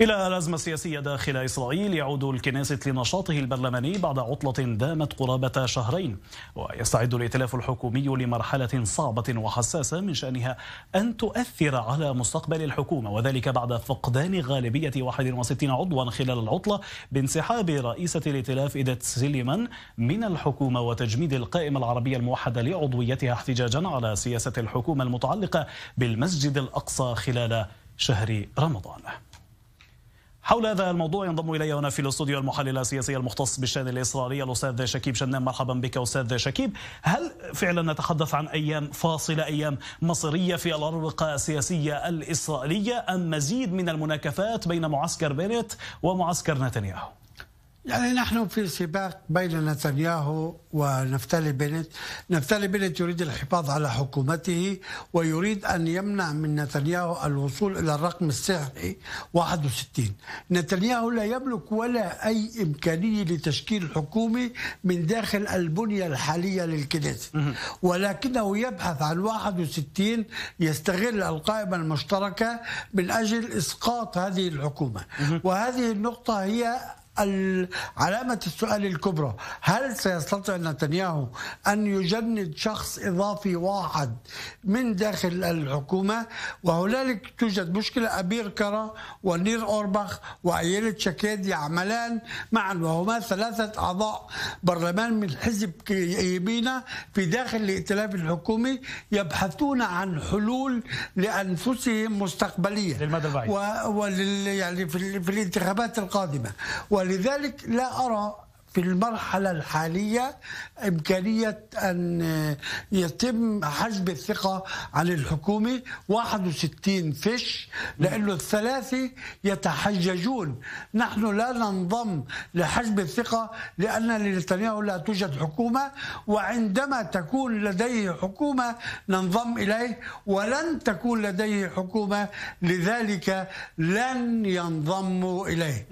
إلى الأزمة السياسية داخل إسرائيل يعود الكنيست لنشاطه البرلماني بعد عطلة دامت قرابة شهرين ويستعد الائتلاف الحكومي لمرحلة صعبة وحساسة من شأنها أن تؤثر على مستقبل الحكومة وذلك بعد فقدان غالبية 61 عضوا خلال العطلة بانسحاب رئيسة الائتلاف إيدت سليمان من الحكومة وتجميد القائمة العربية الموحدة لعضويتها احتجاجا على سياسة الحكومة المتعلقة بالمسجد الأقصى خلال شهر رمضان حول هذا الموضوع ينضم الي هنا في الاستوديو المحلل السياسي المختص بالشان الاسرائيلي الاستاذ شكيب شنان مرحبا بك استاذ شكيب هل فعلا نتحدث عن ايام فاصله ايام مصيريه في الاروقه السياسيه الاسرائيليه ام مزيد من المناكفات بين معسكر بنت ومعسكر نتنياهو يعني نحن في سباق بين نتنياهو ونفتالي بنت نفتالي بنت يريد الحفاظ على حكومته ويريد أن يمنع من نتنياهو الوصول إلى الرقم السحري 61 نتنياهو لا يملك ولا أي إمكانية لتشكيل حكومة من داخل البنية الحالية للكنيسة ولكنه يبحث عن 61 يستغل القائمة المشتركة من أجل إسقاط هذه الحكومة وهذه النقطة هي علامة السؤال الكبرى هل سيستطيع نتنياهو أن يجند شخص إضافي واحد من داخل الحكومة وهنالك توجد مشكلة أبير كرا ونير أوربخ وأيلة شكيد يعملان معا وهما ثلاثة أعضاء برلمان من حزب يمينة في داخل الائتلاف الحكومي يبحثون عن حلول لأنفسهم مستقبلية للمدى البعيد و... ولل... يعني في, في الانتخابات القادمة وال فلذلك لا أرى في المرحلة الحالية إمكانية أن يتم حجب الثقة عن الحكومة 61 فش لأنه الثلاثة يتحججون نحن لا ننضم لحجب الثقة لأن لنتنياهو لا توجد حكومة وعندما تكون لديه حكومة ننضم إليه ولن تكون لديه حكومة لذلك لن ينضموا إليه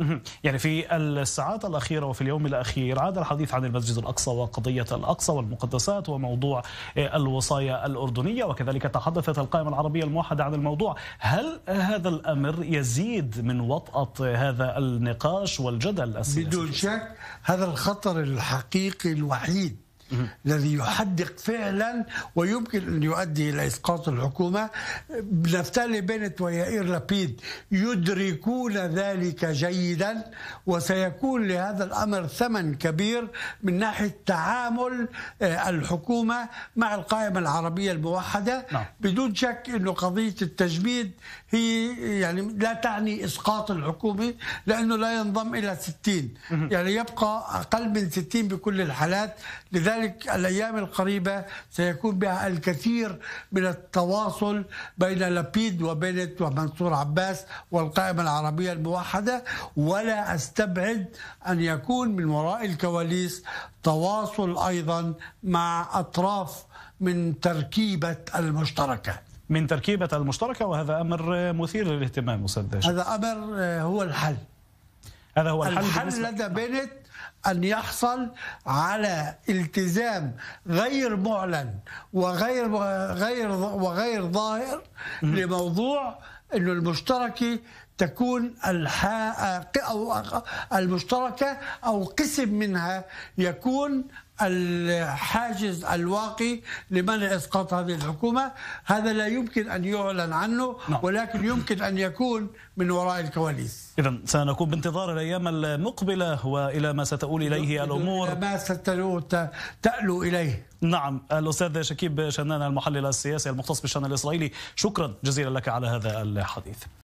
يعني في الساعات الأخيرة وفي اليوم الأخير الأخير عاد الحديث عن المسجد الأقصى وقضية الأقصى والمقدسات وموضوع آه، الوصايا الأردنية وكذلك تحدثت القائمة العربية الموحدة عن الموضوع هل هذا الأمر يزيد من وطأة هذا النقاش والجدل السياسي؟ بدون شك هذا الخطر الحقيقي الوحيد الذي يحدق فعلا ويمكن ان يؤدي الى اسقاط الحكومه نفتالي بنت ويائير لابيد يدركون ذلك جيدا وسيكون لهذا الامر ثمن كبير من ناحيه تعامل آه، الحكومه مع القائمه العربيه الموحده نعم. بدون شك انه قضيه التجميد هي يعني لا تعني اسقاط الحكومه لانه لا ينضم الى 60 يعني يبقى اقل من 60 بكل الحالات لذلك لذلك الأيام القريبة سيكون بها الكثير من التواصل بين لابيد وبنت ومنصور عباس والقائمة العربية الموحدة ولا أستبعد أن يكون من وراء الكواليس تواصل أيضا مع أطراف من تركيبة المشتركة من تركيبة المشتركة وهذا أمر مثير للاهتمام أستاذ هذا أمر آه، هو الحل هذا هو الحل, الحل لدى بنت أن يحصل على التزام غير معلن وغير غير وغير ظاهر لموضوع أنه المشتركة تكون الحا أو المشتركة أو قسم منها يكون الحاجز الواقي لمنع اسقاط هذه الحكومه هذا لا يمكن ان يعلن عنه نعم. ولكن يمكن ان يكون من وراء الكواليس اذا سنكون بانتظار الايام المقبله والى ما ستؤول اليه الامور ما ستألو اليه نعم الاستاذ شكيب شنان المحلل السياسي المختص بالشان الاسرائيلي شكرا جزيلا لك على هذا الحديث